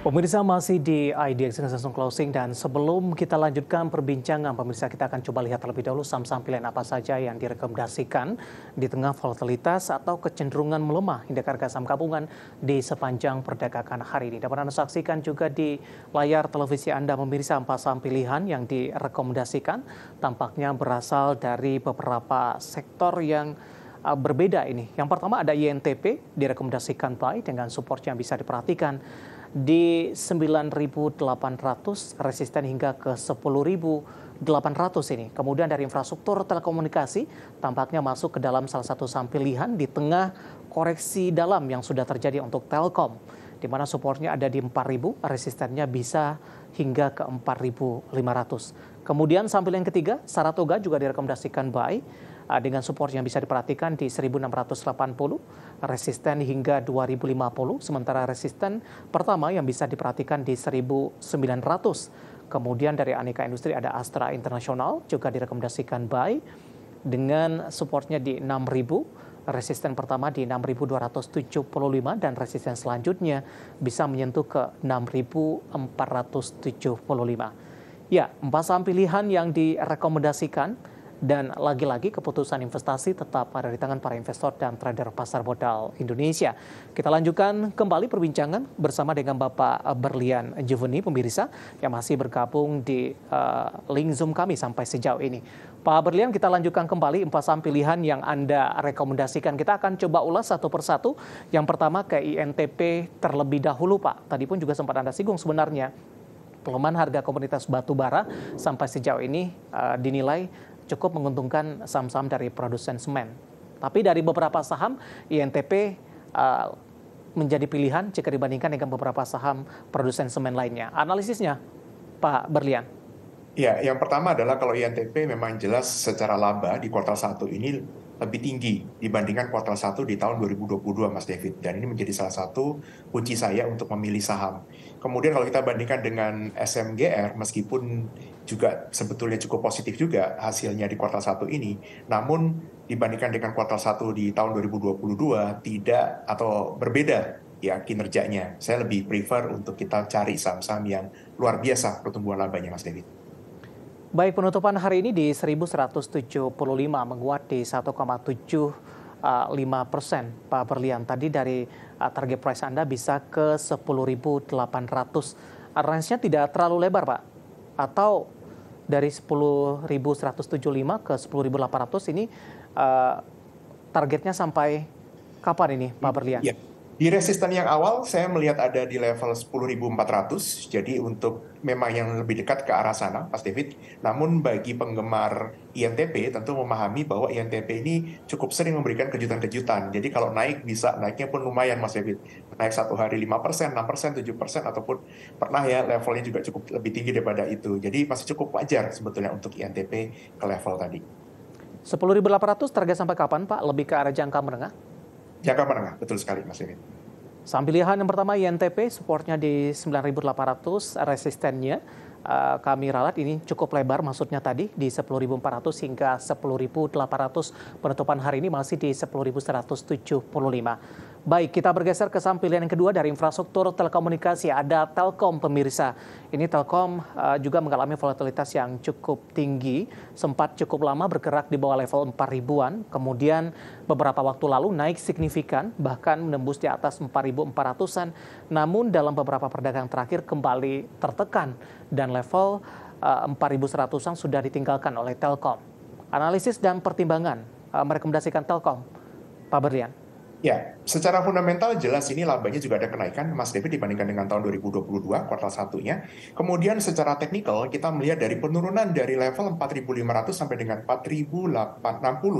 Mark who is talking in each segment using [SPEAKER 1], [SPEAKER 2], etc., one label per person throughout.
[SPEAKER 1] Pemirsa masih di IDX Session Closing dan sebelum kita lanjutkan perbincangan, pemirsa kita akan coba lihat terlebih dahulu saham-saham pilihan apa saja yang direkomendasikan di tengah volatilitas atau kecenderungan melemah indeks harga saham gabungan di sepanjang perdagangan hari ini. Dapat Anda saksikan juga di layar televisi Anda pemirsa empat saham pilihan yang direkomendasikan tampaknya berasal dari beberapa sektor yang uh, berbeda ini. Yang pertama ada INTP direkomendasikan buy dengan support yang bisa diperhatikan di 9.800 resisten hingga ke 10.800 ini. Kemudian dari infrastruktur telekomunikasi tampaknya masuk ke dalam salah satu pilihan di tengah koreksi dalam yang sudah terjadi untuk Telkom di mana supportnya ada di 4.000, resistennya bisa hingga ke 4.500. Kemudian sambil yang ketiga, Saratoga juga direkomendasikan buy Eh, dengan support yang bisa diperhatikan di 1680, resisten hingga 2050, sementara resisten pertama yang bisa diperhatikan di 1900. Kemudian dari aneka industri ada Astra Internasional juga direkomendasikan buy dengan supportnya di 6000 resisten pertama di 6.275 dan resisten selanjutnya bisa menyentuh ke 6.475. Ya, empat saham pilihan yang direkomendasikan dan lagi-lagi keputusan investasi tetap ada di tangan para investor dan trader pasar modal Indonesia. Kita lanjutkan kembali perbincangan bersama dengan Bapak Berlian Juveni, pemirsa yang masih bergabung di uh, link Zoom kami sampai sejauh ini. Pak Berlian, kita lanjutkan kembali empat saham pilihan yang Anda rekomendasikan. Kita akan coba ulas satu persatu. Yang pertama ke INTP terlebih dahulu, Pak. Tadi pun juga sempat Anda singgung sebenarnya pelemahan harga komunitas batu bara sampai sejauh ini uh, dinilai cukup menguntungkan saham-saham dari produsen semen. Tapi dari beberapa saham, INTP uh, eh, menjadi pilihan jika dibandingkan dengan beberapa saham produsen semen lainnya. Analisisnya, Pak Berlian.
[SPEAKER 2] Ya, yang pertama adalah kalau INTP memang jelas secara laba di kuartal 1 ini lebih tinggi dibandingkan kuartal 1 di tahun 2022, Mas David. Dan ini menjadi salah satu kunci saya untuk memilih saham. Kemudian kalau kita bandingkan dengan SMGR, meskipun juga sebetulnya cukup positif juga hasilnya di kuartal satu ini. Namun dibandingkan dengan kuartal satu di tahun 2022 tidak atau berbeda ya kinerjanya. Saya lebih prefer untuk kita cari saham-saham yang luar biasa pertumbuhan labanya Mas David.
[SPEAKER 1] Baik penutupan hari ini di 1175 menguat di 1,75 persen, Pak Berlian. Tadi dari uh, target price Anda bisa ke 10.800. Range-nya tidak terlalu lebar, Pak? Atau dari 10.175 ke 10.800 ini uh, targetnya sampai kapan ini Pak Berlian? Ya. Di resisten yang awal
[SPEAKER 2] saya melihat ada di level 10.400, jadi untuk memang yang lebih dekat ke arah sana, Mas David. Namun bagi penggemar INTP tentu memahami bahwa INTP ini cukup sering memberikan kejutan-kejutan. Jadi kalau naik bisa, naiknya pun lumayan Mas David. Naik satu hari 5%, 6%, 7%, ataupun pernah ya levelnya juga cukup lebih tinggi daripada itu. Jadi masih cukup wajar sebetulnya untuk INTP ke level tadi.
[SPEAKER 1] 10.800 target sampai kapan Pak? Lebih ke arah jangka menengah? jangka menengah, betul sekali Mas Ini. Saham pilihan yang pertama YNTP, supportnya di 9.800, resistennya eh, kami ralat ini cukup lebar maksudnya tadi di 10.400 hingga 10.800 penutupan hari ini masih di 10.175. Baik, kita bergeser ke pilihan yang kedua dari infrastruktur telekomunikasi. Ada Telkom pemirsa. Ini Telkom eh, juga mengalami volatilitas yang cukup tinggi, sempat cukup lama bergerak di bawah level 4 ribuan, kemudian beberapa waktu lalu naik signifikan bahkan menembus di atas 4.400-an. Namun dalam beberapa perdagangan terakhir kembali tertekan dan level uh, eh, 4.100-an sudah ditinggalkan oleh Telkom. Analisis dan pertimbangan eh, merekomendasikan Telkom. Pak Berlian.
[SPEAKER 2] Ya, secara fundamental jelas ini labanya juga ada kenaikan Mas David dibandingkan dengan tahun 2022 kuartal satunya. Kemudian secara teknikal kita melihat dari penurunan dari level 4.500 sampai dengan 4.860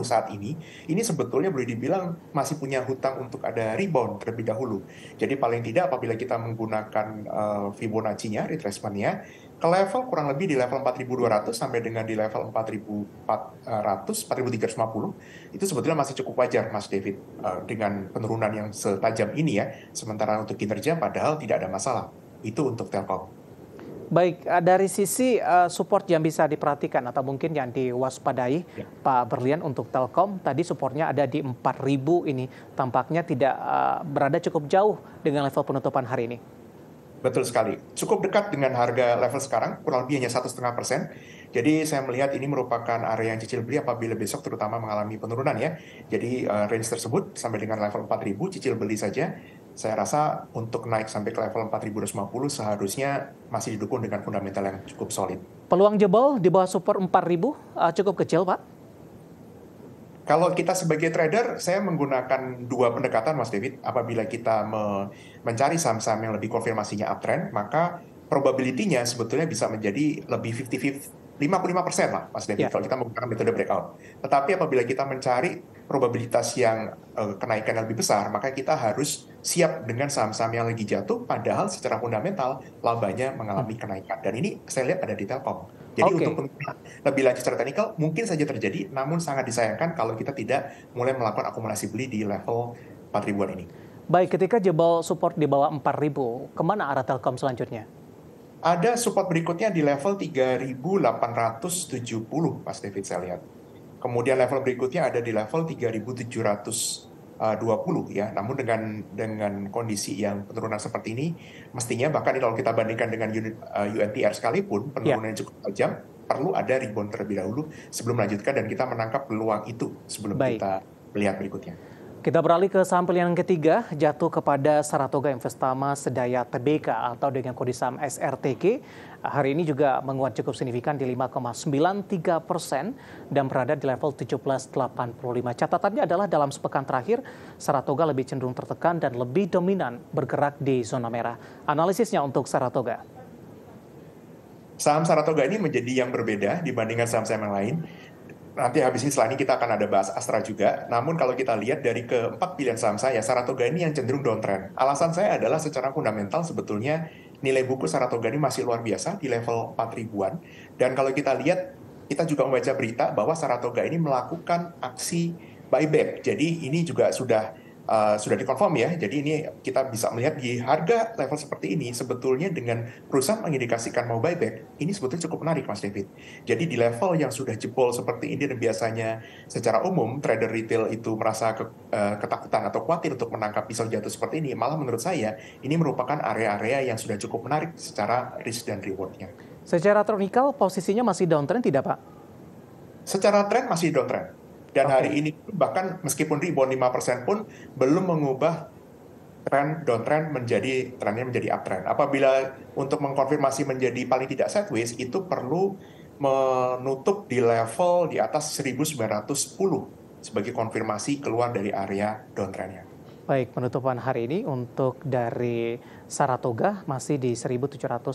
[SPEAKER 2] saat ini, ini sebetulnya boleh dibilang masih punya hutang untuk ada rebound terlebih dahulu. Jadi paling tidak apabila kita menggunakan uh, Fibonacci-nya, retracement-nya, ke level kurang lebih di level 4200 sampai dengan di level 4400 4350 itu sebetulnya masih cukup wajar Mas David eh, dengan penurunan yang setajam ini ya sementara untuk kinerja padahal tidak ada masalah itu untuk Telkom
[SPEAKER 1] Baik, eh, dari sisi eh, support yang bisa diperhatikan atau mungkin yang diwaspadai ya. Pak Berlian untuk Telkom, tadi supportnya ada di 4.000 ini, tampaknya tidak berada cukup jauh dengan level penutupan hari ini.
[SPEAKER 2] Betul sekali. Cukup dekat dengan harga level sekarang, kurang lebih hanya satu setengah persen. Jadi saya melihat ini merupakan area yang cicil beli apabila besok terutama mengalami penurunan ya. Jadi uh, range tersebut sampai dengan level 4.000 cicil beli saja. Saya rasa untuk naik sampai ke level 4.250 seharusnya masih didukung dengan fundamental yang cukup solid.
[SPEAKER 1] Peluang jebol di bawah super 4.000 uh, eh, cukup kecil Pak? Kalau
[SPEAKER 2] kita sebagai trader, saya menggunakan dua pendekatan, Mas David. Apabila kita me mencari saham-saham yang lebih konfirmasinya uptrend, maka probability-nya sebetulnya bisa menjadi lebih 50-50, 55% lah, Mas David, yeah. kalau kita menggunakan metode breakout. Tetapi apabila kita mencari probabilitas yang uh, kenaikan lebih besar, maka kita harus siap dengan saham-saham yang lagi jatuh, padahal secara fundamental labanya mengalami hmm. kenaikan. Dan ini saya lihat ada di Telkom. Jadi okay. untuk lebih lanjut secara teknikal mungkin saja terjadi, namun sangat disayangkan kalau kita tidak mulai melakukan akumulasi beli di level 4000 ribuan ini.
[SPEAKER 1] Baik, ketika jebol support di bawah 4000, kemana arah Telkom selanjutnya?
[SPEAKER 2] Ada support berikutnya di level 3870, Mas David saya lihat. Kemudian level berikutnya ada di level 3700 20 eh, ya. Namun dengan dengan kondisi yang penurunan seperti ini, mestinya bahkan kalau kita bandingkan dengan unit, uh, eh, UNTR sekalipun ya. penurunan yeah. cukup tajam, perlu ada rebound terlebih dahulu sebelum melanjutkan dan kita menangkap peluang itu sebelum Baik. kita melihat berikutnya.
[SPEAKER 1] Kita beralih ke saham pilihan ketiga, jatuh kepada Saratoga Investama Sedaya TBK atau dengan kode saham SRTK Hari ini juga menguat cukup signifikan di 5,93 persen dan berada di level 1785. Catatannya adalah dalam sepekan terakhir, Saratoga lebih cenderung tertekan dan lebih dominan bergerak di zona merah. Analisisnya untuk Saratoga.
[SPEAKER 2] Saham Saratoga ini menjadi yang berbeda dibandingkan saham-saham yang lain nanti habis ini selain ini kita akan ada bahas Astra juga. Namun kalau kita lihat dari keempat pilihan saham saya, Saratoga ini yang cenderung downtrend. Alasan saya adalah secara fundamental sebetulnya nilai buku Saratoga ini masih luar biasa di level 4 ribuan. Dan kalau kita lihat, kita juga membaca berita bahwa Saratoga ini melakukan aksi buyback. Jadi ini juga sudah Eh, sudah dikonfirm ya. Jadi ini kita bisa melihat di harga level seperti ini sebetulnya dengan perusahaan mengindikasikan mau buyback, ini sebetulnya cukup menarik Mas David. Jadi di level yang sudah jebol seperti ini dan biasanya secara umum trader retail itu merasa ke, uh, ketakutan atau khawatir untuk menangkap pisau jatuh seperti ini, malah menurut saya ini merupakan area-area yang sudah cukup menarik secara risk dan rewardnya.
[SPEAKER 1] Secara teknikal posisinya masih downtrend tidak Pak?
[SPEAKER 2] Secara trend masih downtrend dan okay. hari ini bahkan meskipun rebound 5% pun belum mengubah tren downtrend menjadi trennya menjadi uptrend. Apabila untuk mengkonfirmasi menjadi paling tidak sideways itu perlu menutup di level di atas 1910 sebagai konfirmasi keluar dari area
[SPEAKER 1] downtrendnya. Baik, penutupan hari ini untuk dari Saratoga masih di 1785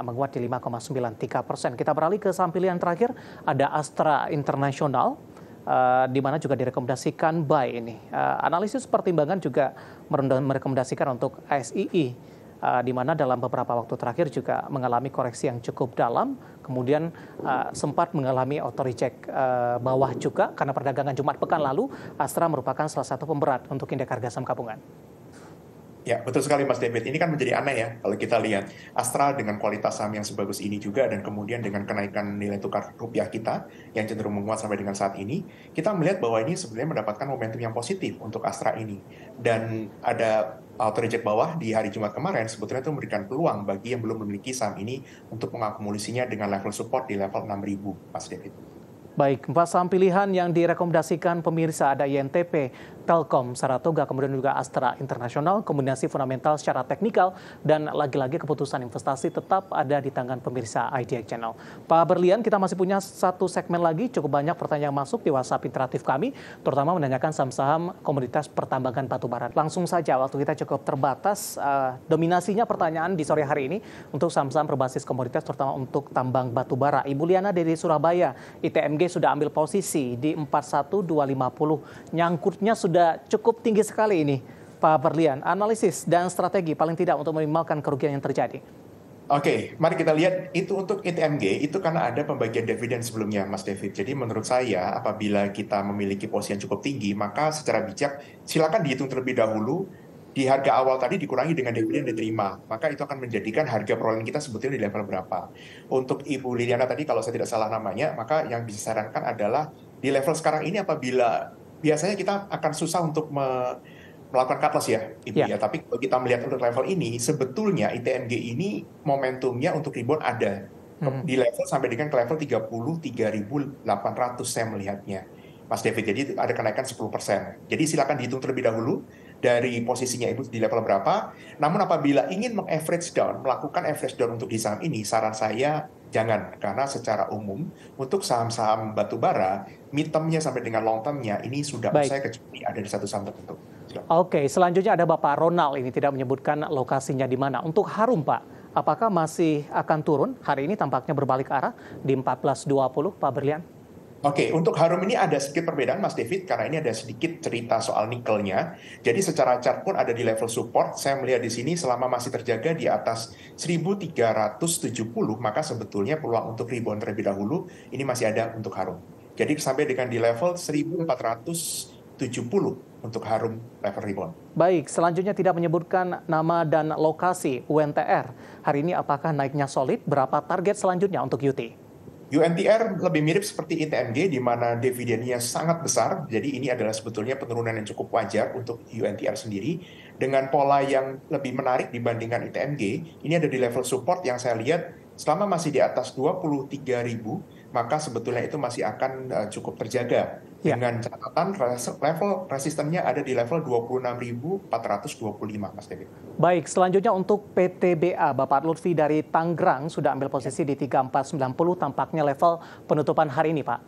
[SPEAKER 1] menguat di 5,93 persen. Kita beralih ke saham pilihan terakhir, ada Astra International uh, di mana juga direkomendasikan buy ini. Uh, analisis pertimbangan juga merekomendasikan untuk SII, uh, eh, di mana dalam beberapa waktu terakhir juga mengalami koreksi yang cukup dalam, kemudian uh, sempat mengalami auto reject uh, bawah juga karena perdagangan Jumat pekan lalu, Astra merupakan salah satu pemberat untuk indeks harga saham gabungan.
[SPEAKER 2] Ya, betul sekali Mas David. Ini kan menjadi aneh ya kalau kita lihat Astra dengan kualitas saham yang sebagus ini juga dan kemudian dengan kenaikan nilai tukar rupiah kita yang cenderung menguat sampai dengan saat ini, kita melihat bahwa ini sebenarnya mendapatkan momentum yang positif untuk Astra ini. Dan ada auto reject bawah di hari Jumat kemarin sebetulnya itu memberikan peluang bagi yang belum memiliki saham ini untuk mengakumulisinya dengan level support di level 6000, Mas David.
[SPEAKER 1] Baik, empat saham pilihan yang direkomendasikan pemirsa ada INTP, Telkom Saratoga, kemudian juga Astra Internasional, kombinasi fundamental secara teknikal, dan lagi-lagi keputusan investasi tetap ada di tangan pemirsa IDX Channel. Pak Berlian, kita masih punya satu segmen lagi, cukup banyak pertanyaan yang masuk di WhatsApp interaktif kami, terutama menanyakan saham-saham komoditas pertambangan batu bara. Langsung saja, waktu kita cukup terbatas, uh, dominasinya pertanyaan di sore hari ini untuk saham-saham berbasis komoditas, terutama untuk tambang batu bara. Ibu Liana dari Surabaya, ITMG sudah ambil posisi di 41250, nyangkutnya sudah sudah cukup tinggi sekali ini, Pak Berlian. Analisis dan strategi paling tidak untuk meminimalkan kerugian yang terjadi.
[SPEAKER 2] Oke, okay, mari kita lihat itu untuk ITMG itu karena ada pembagian dividen sebelumnya, Mas David. Jadi menurut saya apabila kita memiliki posisi yang cukup tinggi, maka secara bijak silakan dihitung terlebih dahulu di harga awal tadi dikurangi dengan dividen yang diterima, maka itu akan menjadikan harga perolehan kita sebetulnya di level berapa. Untuk Ibu Liliana tadi kalau saya tidak salah namanya, maka yang disarankan adalah di level sekarang ini apabila biasanya kita akan susah untuk me, melakukan cut loss ya ibu ya. ya. Tapi kalau kita melihat untuk level ini, sebetulnya ITMG ini momentumnya untuk rebound ada hmm. di level sampai dengan ke level 33.800 saya melihatnya, Mas David. Jadi ada kenaikan 10 persen. Jadi silakan dihitung terlebih dahulu dari posisinya ibu di level berapa. Namun apabila ingin mengaverage down, melakukan average down untuk di saham ini, saran saya Jangan, karena secara umum untuk saham-saham batubara, mid termnya sampai dengan long termnya ini sudah saya kecuali ada di satu saham tertentu.
[SPEAKER 1] Oke, selanjutnya ada Bapak Ronald ini tidak menyebutkan lokasinya di mana. Untuk Harum Pak, apakah masih akan turun? Hari ini tampaknya berbalik arah di 14.20 Pak Berlian.
[SPEAKER 2] Oke, okay, untuk harum ini ada sedikit perbedaan Mas David karena ini ada sedikit cerita soal nikelnya. Jadi secara chart pun ada di level support. Saya melihat di sini selama masih terjaga di atas 1370 maka sebetulnya peluang untuk rebound terlebih dahulu ini masih ada untuk harum. Jadi sampai dengan di level 1470 untuk harum level rebound.
[SPEAKER 1] Baik, selanjutnya tidak menyebutkan nama dan lokasi UNTR. Hari ini apakah naiknya solid? Berapa target selanjutnya untuk UT?
[SPEAKER 2] UNTR lebih mirip seperti ITMG di mana dividennya sangat besar. Jadi ini adalah sebetulnya penurunan yang cukup wajar untuk UNTR sendiri dengan pola yang lebih menarik dibandingkan ITMG. Ini ada di level support yang saya lihat selama masih di atas 23.000 maka sebetulnya itu masih akan eh, cukup terjaga ya. dengan catatan res level resistennya ada di level 26.425 Mas David.
[SPEAKER 1] Baik, selanjutnya untuk PTBA Bapak Lutfi dari Tanggrang sudah ambil posisi di 3490 tampaknya level penutupan hari ini, Pak.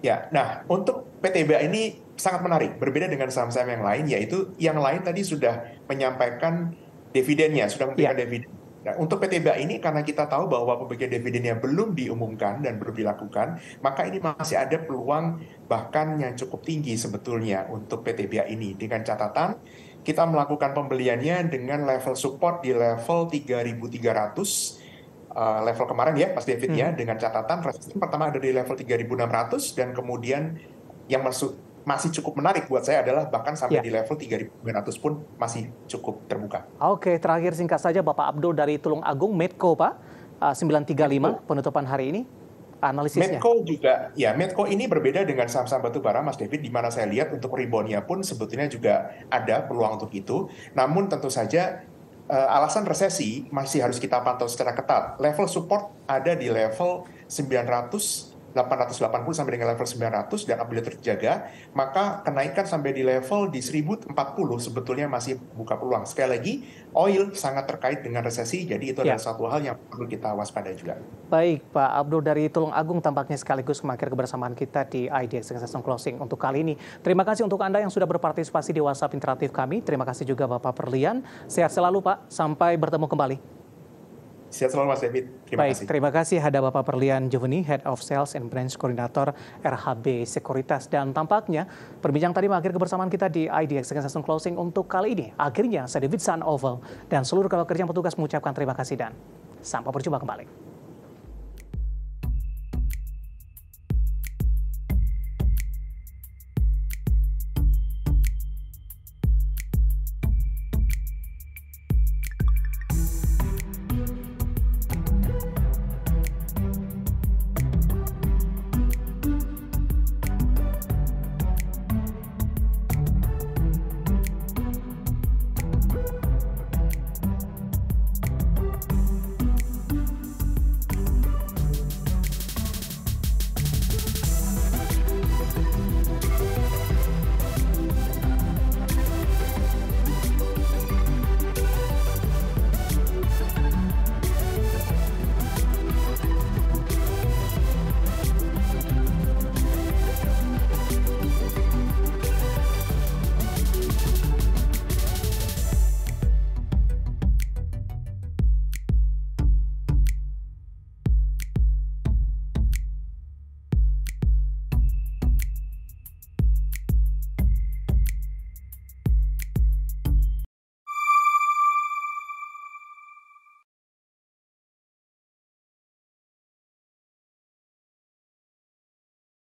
[SPEAKER 2] Ya, nah untuk PTBA ini sangat menarik, berbeda dengan saham-saham yang lain, yaitu yang lain tadi sudah menyampaikan dividennya, sudah memberikan ya. dividen Nah, untuk PTBA ini karena kita tahu bahwa pembagian dividennya belum diumumkan dan belum dilakukan, maka ini masih ada peluang bahkan yang cukup tinggi sebetulnya untuk PTBA ini dengan catatan kita melakukan pembeliannya dengan level support di level 3300 Uh, eh, level kemarin ya Mas David hmm. ya dengan catatan resisten pertama ada di level 3600 dan kemudian yang masuk masih cukup menarik buat saya adalah bahkan sampai ya. di level 3.900 pun masih cukup terbuka.
[SPEAKER 1] Oke, terakhir singkat saja Bapak Abdul dari Tulung Agung, Medco Pak, 935 ah, Medco. penutupan hari ini analisisnya. Medco
[SPEAKER 2] juga, ya Medco ini berbeda dengan saham-saham batubara, Mas David, di mana saya lihat untuk reboundnya pun sebetulnya juga ada peluang untuk itu. Namun tentu saja eh, alasan resesi masih harus kita pantau secara ketat. Level support ada di level 900 880 sampai dengan level 900 dan apabila terjaga, maka kenaikan sampai di level di 1040 sebetulnya masih buka peluang. Sekali lagi, oil sangat terkait dengan resesi, jadi itu ya. satu hal yang perlu kita waspada juga.
[SPEAKER 1] Baik, Pak Abdul dari Tulung Agung tampaknya sekaligus mengakhir kebersamaan kita di IDX Session Closing untuk kali ini. Terima kasih untuk Anda yang sudah berpartisipasi di WhatsApp interaktif kami. Terima kasih juga Bapak Perlian. Sehat selalu Pak, sampai bertemu kembali.
[SPEAKER 2] Sehat selalu Mas David. Terima Baik, kasih.
[SPEAKER 1] terima kasih ada Bapak Perlian Juveni, Head of Sales and Branch Koordinator RHB Sekuritas. Dan tampaknya perbincangan tadi mengakhiri kebersamaan kita di IDX dengan session closing untuk kali ini. Akhirnya, saya David San Oval dan seluruh kerja petugas mengucapkan terima kasih dan sampai berjumpa kembali.